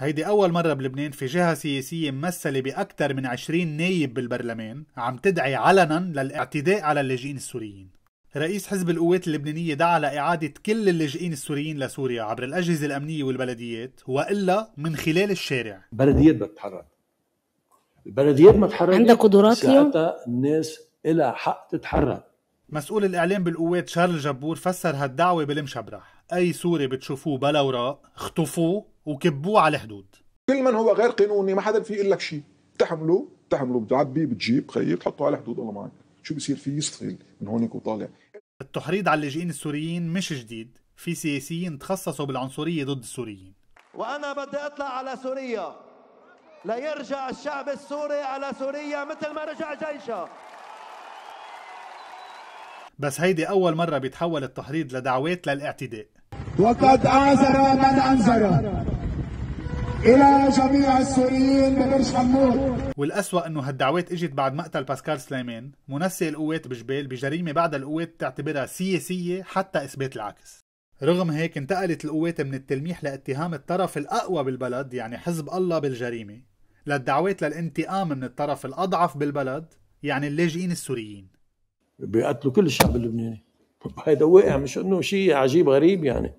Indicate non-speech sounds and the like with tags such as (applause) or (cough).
هيدي أول مرة بلبنان في جهة سياسية ممثلة بأكثر من 20 نايب بالبرلمان عم تدعي علنا للاعتداء على اللاجئين السوريين رئيس حزب القوات اللبنانية دعا لإعادة كل اللاجئين السوريين لسوريا عبر الأجهزة الأمنية والبلديات وإلا من خلال الشارع بلديات بتتحرك البلديات ما تحرك عندها قدرات ساعتها الناس إلها حق تتحرك مسؤول الإعلام بالقوات شارل جبور فسر هالدعوة بالمشبرح اي سوري بتشوفوه بلا وراء اخطفوه وكبوه على الحدود كل من هو غير قانوني ما حدا فيه يقول لك شيء بتحمله بتحمله بتعبيه بتجيب خيي بتحطه على الحدود الله معك شو بصير فيه يستغل من هونك وطالع التحريض على اللاجئين السوريين مش جديد في سياسيين تخصصوا بالعنصريه ضد السوريين وانا بدي اطلع على سوريا ليرجع الشعب السوري على سوريا مثل ما رجع جيشها بس هيدي أول مرة بيتحول التحريض لدعوات للاعتداء وقد آثر من انذر الى جميع السوريين ببرج حمود والأسوأ انه هالدعوات اجت بعد مقتل باسكال سليمان منسي القوات بجبال بجريمه بعد القوات تعتبرها سياسيه حتى اثبات العكس رغم هيك انتقلت القوات من التلميح لاتهام الطرف الاقوى بالبلد يعني حزب الله بالجريمه للدعوات للانتقام من الطرف الاضعف بالبلد يعني اللاجئين السوريين بيقتلوا كل الشعب اللبناني (laughs) هيدا واقع مش انه شيء عجيب غريب يعني